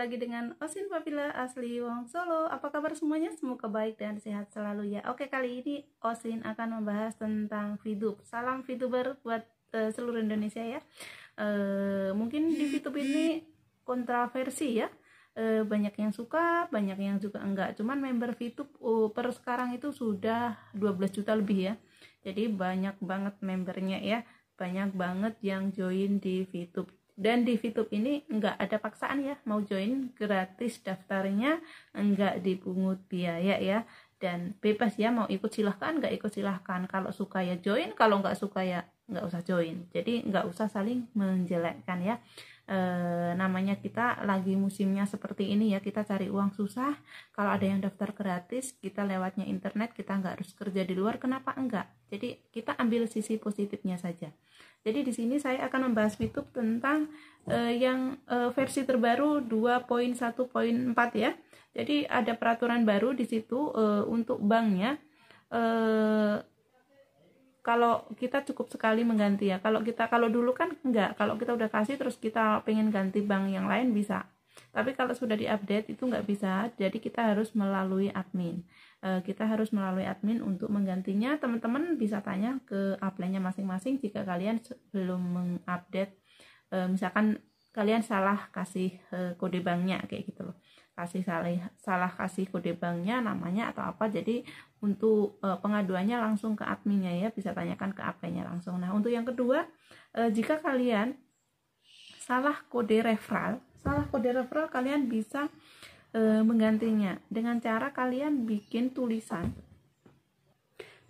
lagi dengan Osin Papila asli Wong Solo. Apa kabar semuanya? Semoga baik dan sehat selalu ya. Oke, kali ini Osin akan membahas tentang Vidup. Salam fituber buat uh, seluruh Indonesia ya. Uh, mungkin di Vidup ini kontroversi ya. Uh, banyak yang suka, banyak yang juga enggak. Cuman member Vidup uh, oh, per sekarang itu sudah 12 juta lebih ya. Jadi banyak banget membernya ya. Banyak banget yang join di Vtube dan di VTube ini nggak ada paksaan ya mau join gratis daftarnya nggak dipungut biaya ya dan bebas ya mau ikut silahkan nggak ikut silahkan kalau suka ya join kalau nggak suka ya nggak usah join jadi nggak usah saling menjelekkan ya e, namanya kita lagi musimnya seperti ini ya kita cari uang susah kalau ada yang daftar gratis kita lewatnya internet kita nggak harus kerja di luar kenapa enggak jadi kita ambil sisi positifnya saja jadi di sini saya akan membahas fitur tentang uh, yang uh, versi terbaru 2.1.4 ya. Jadi ada peraturan baru di situ uh, untuk banknya. Uh, kalau kita cukup sekali mengganti ya. Kalau kita kalau dulu kan enggak, kalau kita udah kasih terus kita pengen ganti bank yang lain bisa tapi kalau sudah diupdate itu nggak bisa jadi kita harus melalui admin eh, kita harus melalui admin untuk menggantinya teman-teman bisa tanya ke upline-nya masing-masing jika kalian belum mengupdate eh, misalkan kalian salah kasih e, kode banknya kayak gitu loh kasih salah salah kasih kode banknya namanya atau apa jadi untuk e, pengaduannya langsung ke adminnya ya bisa tanyakan ke aplikasinya langsung nah untuk yang kedua e, jika kalian salah kode referral salah kode referral kalian bisa e, menggantinya dengan cara kalian bikin tulisan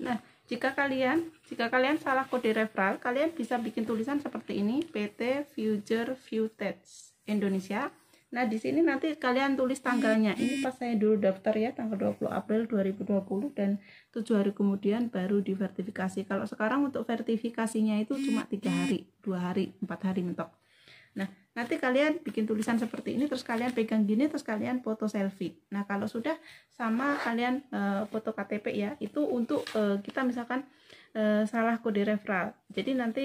nah jika kalian jika kalian salah kode referral kalian bisa bikin tulisan seperti ini PT Future Futech Indonesia nah di sini nanti kalian tulis tanggalnya ini pas saya dulu daftar ya tanggal 20 April 2020 dan tujuh hari kemudian baru diverifikasi. kalau sekarang untuk verifikasinya itu cuma tiga hari dua hari empat hari mentok nah Nanti kalian bikin tulisan seperti ini, terus kalian pegang gini, terus kalian foto selfie. Nah, kalau sudah sama kalian e, foto KTP ya, itu untuk e, kita misalkan e, salah kode referral. Jadi nanti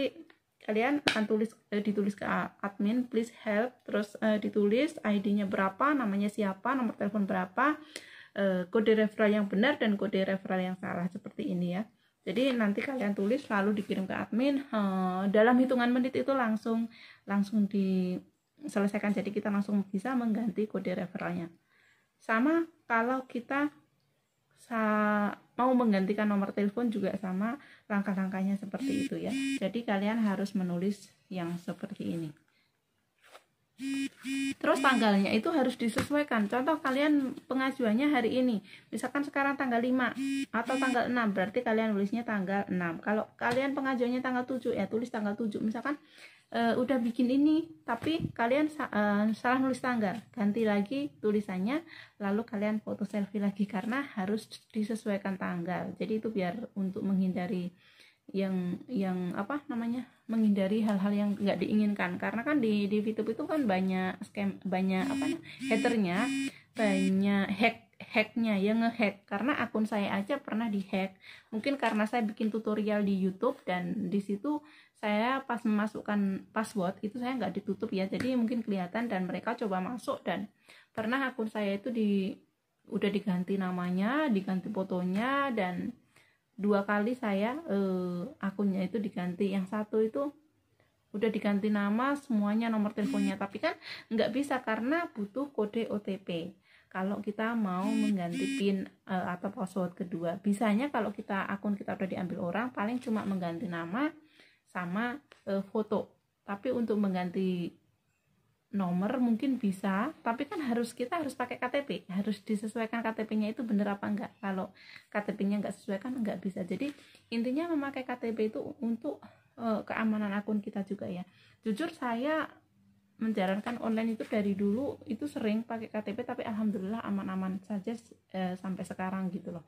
kalian akan tulis e, ditulis ke admin, please help, terus e, ditulis ID-nya berapa, namanya siapa, nomor telepon berapa, e, kode referral yang benar dan kode referral yang salah seperti ini ya jadi nanti kalian tulis lalu dikirim ke admin uh, dalam hitungan menit itu langsung langsung diselesaikan jadi kita langsung bisa mengganti kode referralnya sama kalau kita mau menggantikan nomor telepon juga sama langkah-langkahnya seperti itu ya jadi kalian harus menulis yang seperti ini Terus tanggalnya itu harus disesuaikan. Contoh kalian pengajuannya hari ini. Misalkan sekarang tanggal 5 atau tanggal 6, berarti kalian tulisnya tanggal 6. Kalau kalian pengajuannya tanggal 7 ya eh, tulis tanggal 7. Misalkan e, udah bikin ini tapi kalian e, salah nulis tanggal. Ganti lagi tulisannya lalu kalian foto selfie lagi karena harus disesuaikan tanggal. Jadi itu biar untuk menghindari yang yang apa namanya menghindari hal-hal yang nggak diinginkan karena kan di di YouTube itu kan banyak scam banyak apa haternya banyak hack hacknya yang ngehack karena akun saya aja pernah dihack mungkin karena saya bikin tutorial di YouTube dan di situ saya pas memasukkan password itu saya nggak ditutup ya jadi mungkin kelihatan dan mereka coba masuk dan pernah akun saya itu di udah diganti namanya diganti fotonya dan dua kali saya eh, akunnya itu diganti yang satu itu udah diganti nama semuanya nomor teleponnya hmm. tapi kan nggak bisa karena butuh kode OTP kalau kita mau hmm. mengganti pin eh, atau password kedua bisanya kalau kita akun kita udah diambil orang paling cuma mengganti nama sama eh, foto tapi untuk mengganti nomor mungkin bisa, tapi kan harus kita harus pakai KTP, harus disesuaikan KTP-nya itu benar apa enggak. Kalau KTP-nya enggak sesuaikan enggak bisa. Jadi intinya memakai KTP itu untuk uh, keamanan akun kita juga ya. Jujur saya menjalankan online itu dari dulu itu sering pakai KTP tapi alhamdulillah aman-aman saja uh, sampai sekarang gitu loh.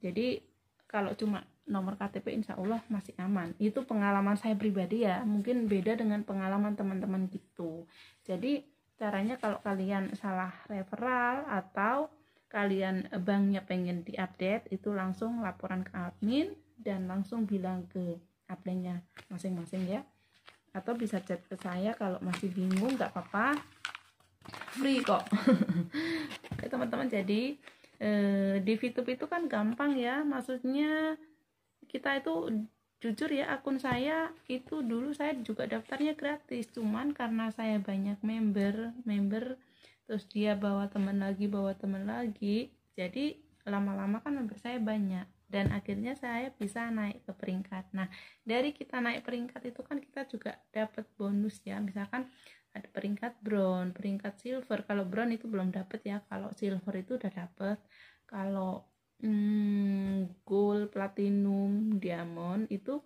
Jadi kalau cuma nomor KTP insya Allah masih aman itu pengalaman saya pribadi ya mungkin beda dengan pengalaman teman-teman gitu jadi caranya kalau kalian salah referral atau kalian eh, banknya pengen diupdate itu langsung laporan ke admin dan langsung bilang ke adminnya masing-masing ya atau bisa chat ke saya kalau masih bingung nggak apa-apa free kok oke teman-teman jadi eh, di VTube itu kan gampang ya maksudnya kita itu jujur ya akun saya itu dulu saya juga daftarnya gratis cuman karena saya banyak member member terus dia bawa teman lagi bawa teman lagi jadi lama-lama kan member saya banyak dan akhirnya saya bisa naik ke peringkat. Nah, dari kita naik peringkat itu kan kita juga dapat bonus ya. Misalkan ada peringkat brown, peringkat silver. Kalau brown itu belum dapat ya, kalau silver itu udah dapat. Kalau hmm, gold, platinum, diamond itu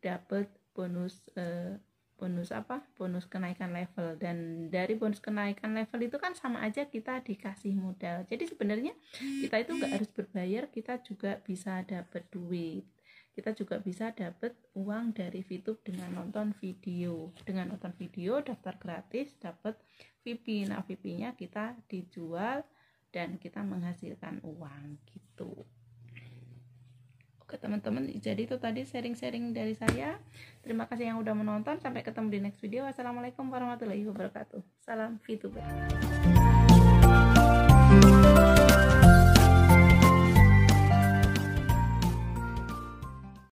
dapat bonus eh, bonus apa bonus kenaikan level dan dari bonus kenaikan level itu kan sama aja kita dikasih modal jadi sebenarnya kita itu nggak harus berbayar kita juga bisa dapat duit kita juga bisa dapat uang dari fitur dengan nonton video dengan nonton video daftar gratis dapat VIP nah VP nya kita dijual dan kita menghasilkan uang gitu ke teman-teman jadi itu tadi sharing-sharing dari saya terima kasih yang udah menonton sampai ketemu di next video wassalamualaikum warahmatullahi wabarakatuh salam VTuber